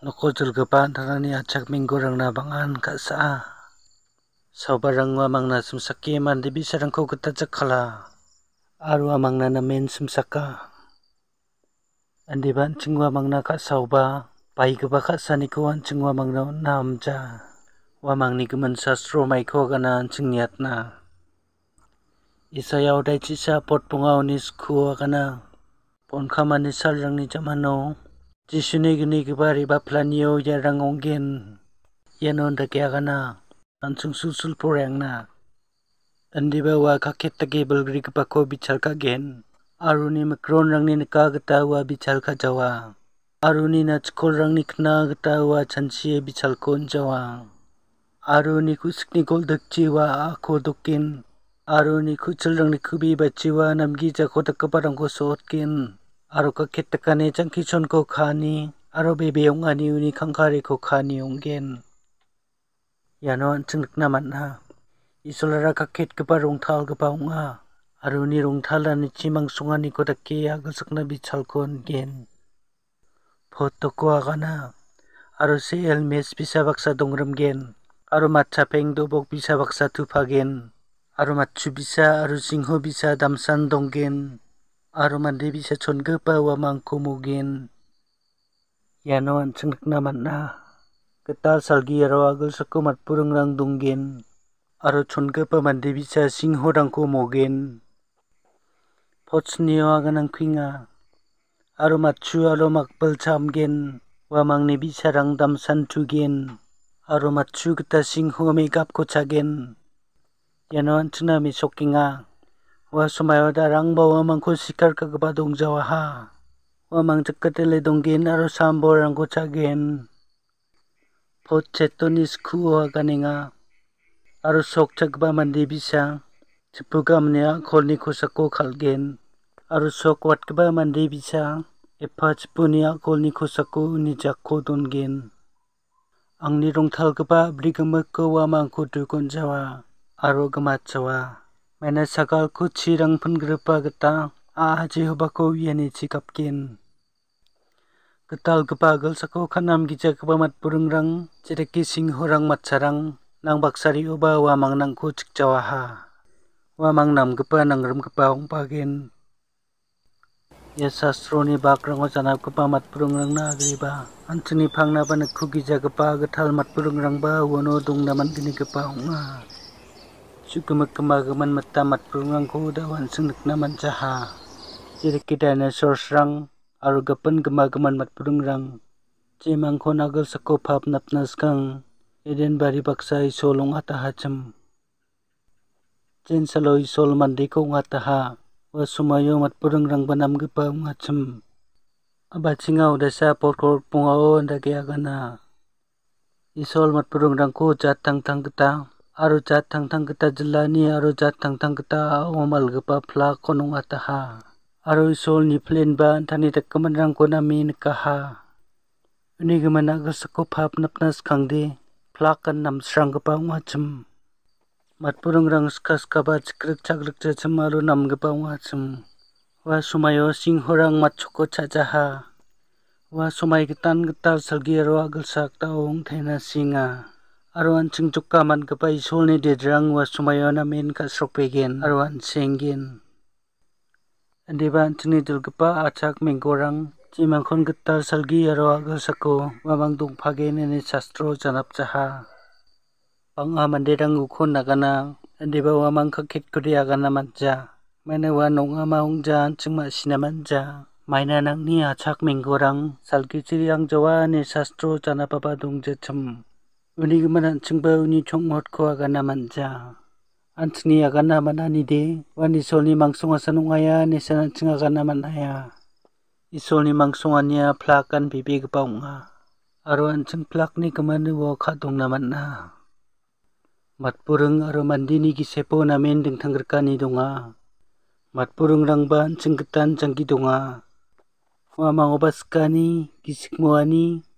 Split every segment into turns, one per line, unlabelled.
Nukujul gepan tangani acak minggu rang nabangan kat saa. Sobar rang wamang na sumsaki mandi bisa rang kau kita cekala. Aru wamang na namin sumsaka. Andi ban cing wamang na kat sobar. Pai keba kat sani kuan cing wamang na namja. Wamang ni keman sastro mai kau kena cing niat na. Isaya udah cisa pot pungau ni sku kena. Pon kamanisal rang ni zaman no jisune gini gibari ba planio ya rangongin ya non da kya gana ansung susul porang na andi ba wa ka khet ta gebel gri ka ko bichal ka gen aruni makron rangni ne ka gata wa bichal ka jawa aruni na chkol rangni khna gata wa chanchi bichal kon jawa aruni kusni gol dakchi wa ko dukin aruni khuchal rangni khubi bachi wa namgi cha ko ta kaparang ko sotkin aro ka khet takane changki chon ko khani aro be be ong ani uni khankhari ko khani ongen yano chungk na man na ha. isolara ka khet ka parong thal ka paunga ha. aro ni rong thal ani chimang sungani ko takke agal ya, sakna bi chal kon gen photo ko agana aro se helmet bi sabak sa dongram gen aro matcha peng do bok bi sabak sa thupagen aro matchu bisa aro singho bisa damsan dongen aro mande bisa chongipa wa mangko mugen yano anchangna manna ketal salgi aro agul sakko matpurung rang dunggen aro chongipa mande bisa singho rangko mugen photsniyo aganang khinga aro machu aro makpal chamgen wa mangne bisa rang dam santugen aro machu kita singho me gap ko chagen yano anchna me sokinga wa sumayo da rang ba wa mangko sikar ka ba dong ja wa ha wa mang chak te le dong gen aro sam bo rang ko cha gen pho che to ni sku wa ga ni nga aro sok chak ba man de bi sa chipu gam ne a khol ni ko sak ko khal gen aro sok wat ka ba man de bi sa e pha chipu ni a khol ni ko sak ko ni ja ko don gen ang ni rong thal ka ba bri ka ma ko wa mang ko tu kon ja wa aro ga ma cha wa मैंने सकल खुद चिरंग फनग्रपा गता आजे हबको यानी चिकपकिन कताल गपागल सको खनाम गिजा कबा मत पुरुंगरंग चिरकी सिंह होरंग मत्सरंग nang baksari uba wamang nang ku cikcawaha wamang nam kepa nang rem kepa ong pagin ya sastro ni bakrang ojana kepa mat purung rang na agri ba antuni phang na ban khu gija kepa gathal mat purung rang ba wono dung na man gini kepa onga suka kemagaman matamat perungan ku dawan sing nak naman caha. Jadi kita ne sorsrang aru gapan kemagaman mat perungrang. Cemang ko nagal sekop hab nap naskang. Eden bari paksa isolong ata hacem. Jen salo isol mandi ko ngata ha. Wasumayo mat perungrang banam gipa ngacem. Aba cingau desa porkor pungawo ndagi agana. Isol mat perungrang ko jatang tang getang aru cha thang thang kita jilla ni aru cha thang thang kita omal gpa phla konung ataha aru sol ni plain ba thani ta kaman rang kona min kaha ni gman na ga sko phap nap nas khang de phla kan nam srang gpa wa chum mat purung rang skas ka ba chikrik chak lik cha chum aru nam gpa wa chum wa sumayo sing horang mat chuko cha cha ha wa sumai gitan gtal salgi ro agal sakta ong thaina singa arwan chingchuk ka man ka pai sol ni de drang wa sumayon amin ka srok pegen arwan sengin andiban chini dul pa achak mengorang chimang khon gitar salgi aro agal sako mamang dung phagen ni shastro janap chaha panga mandirang ukhon nagana andiba wa mang kha khit kuri agana manja mane wa nonga maung jan chingma sinaman ja maina nang ni achak mengorang salgi chiri ang jawa ni shastro janap pa dung je chum Uni gimana cengba uni cok mot ko akan aman ja. Antni akan aman ani de. Wan isol ni mangsung asa nungaya ni sana ceng akan aman aya. Isol ni mangsung ania plakan bibi gepaung a. Aro an ceng plak ni kemana ni wok hatung naman na. Mat purung aro mandi ni gisepo namen deng tanggerkan ni dunga. Mat purung rangban ceng ketan ceng gidunga. Wa mangobaskani gisik muani.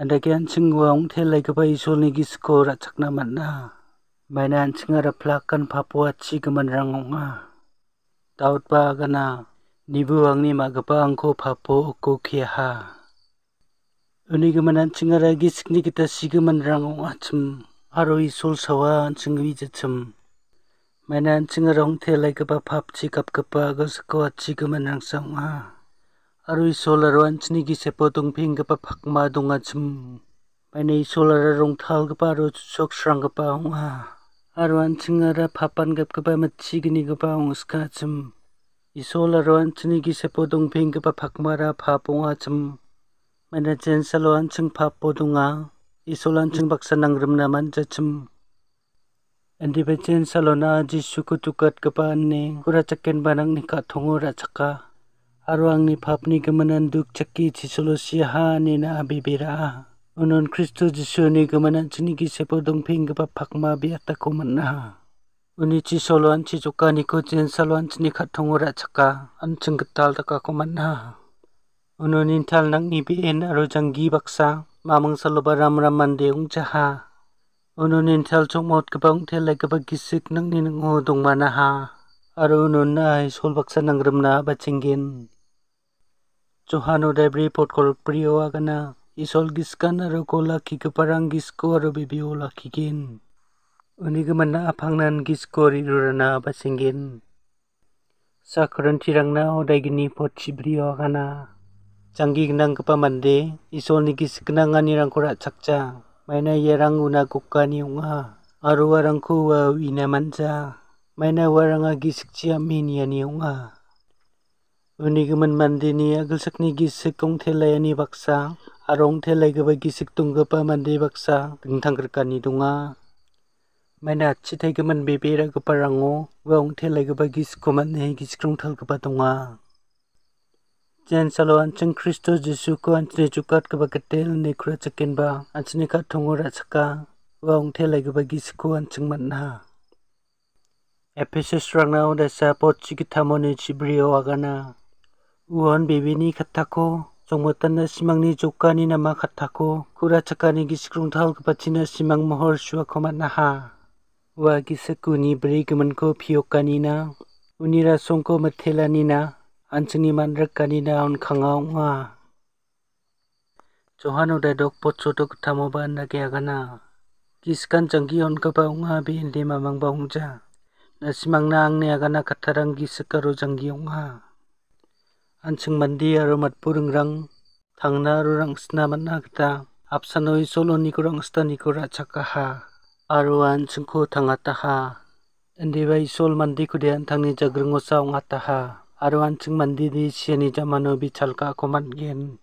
andake anchingwa ongthe laikapa isolni gisko rachakna manna maina anchinga ra plakan phapwa chigman rangonga tautpa gana nibu angni magapa angko phapo ko kheha uni gman anchinga ra gisikni kita sigman rangonga chum aro isol sawa anchingwi chum maina anchinga rongthe laikapa phap chikap kapa gisko chigman rangsa ma arui solar wan chni gi se potung phing ka pa phak ma dunga chum pai nei solar rong thal ka pa ro chok shrang ka pa hunga arwan chingara phapan gap ka pa ma chi gni ka pa ung ska chum i solar wan chni gi se potung phing ka pa phak ma ra pha punga chum mana chen salwan ching pha podunga i solan ching baksa nang rim na man cha chum andi pe chen salona ji suku tukat ka pa ne kura chakken banang ni ka thongora chaka आरो आंनि पापनि गोमोनान दुख चाक्कि चिसलसि हा नेना आबिबेरा उनन ख्रिस्ट जिसुनि गोमोनान चिनि गिसेपो दंफिं गोबा फाकमा बे आताखौ मोनना उनि चिसलन चिजकानिखौ जेन सालन चिनि खाथंगरा चाक्का अनचिं गताल ताकाखौ मोनना उननि थाल नांनि बे एन आरो जांगि बाक्सा मामों सालबा राम राम मान्दे उंचाहा उननि थाल चमत गोबां थेलाय गोबा गिसिक नांनि नोंहो दंमाना हा आरो उननाय सलबाक्सा नांग्रोमना बाचिंगिन Johano Debre Potkor Prio Agana, Isol Giskan Aro Kola Kiko Parang Gisko Aro Bibio La Kikin. Unigamana Apangnan Gisko Rirurana Basingin. Sakuran Tirang Na Odaigini Potchi Prio Agana. Canggi Gnang Kepamande, Isol Nigis Gnangani Rangkura Cakca, Maina Yerang Una Kukani Unga, Aru Warangku Wa Wina Manca, Maina Waranga Gisikciamin Yani Unga. Uh. उनीगमन मंदिनी अगल सकनी गिसिक कों थेलै नि बक्सा आरों थेलै गबे गिसिक तुंगप मंदि बक्सा तिंग थंग्रकानि दुंगा मैना छिथै गमन बेबे रग परंगो वों थेलै गबे गिस कोमन हे गिस क्रों थल गबा दुंगा जेन सलो अनचिन क्रिस्टो जिसु को अनचिन चुकात गबा कतेल ने क्रा चकिन बा अनचिन का थोंगो रचका वों थेलै गबे गिस को अनचिन मन्ना Episode strung now that's a pot chicken tamon in 우원 비비니 같았고 정못단나 시망니 조카니 나마 같았고 구라차카니 기시크룽 탈그바티나 시망 모홀 슈아코만나하 와 기세쿠니 브리그먼코 피오카니나 우니라 송코 마텔라니나 안츠니 만르카니나 온캉아옹아 조한우레독 보초독 타모바 나게 하가나 기스칸 정기 온가바옹아 비엔디 마망바옹자 나시망나 앙네 하가나 카타랑 기스카로 정기옹아 anchung mandi aromat puringrang thangna rurang sna manna gita apsanoi soloni kurang stani kura chakaha aro anchung ko thangataha andibai sol mandi kudian thangni jagrungo saung ataha aro anchung mandi di siani jamano bichalka koman gen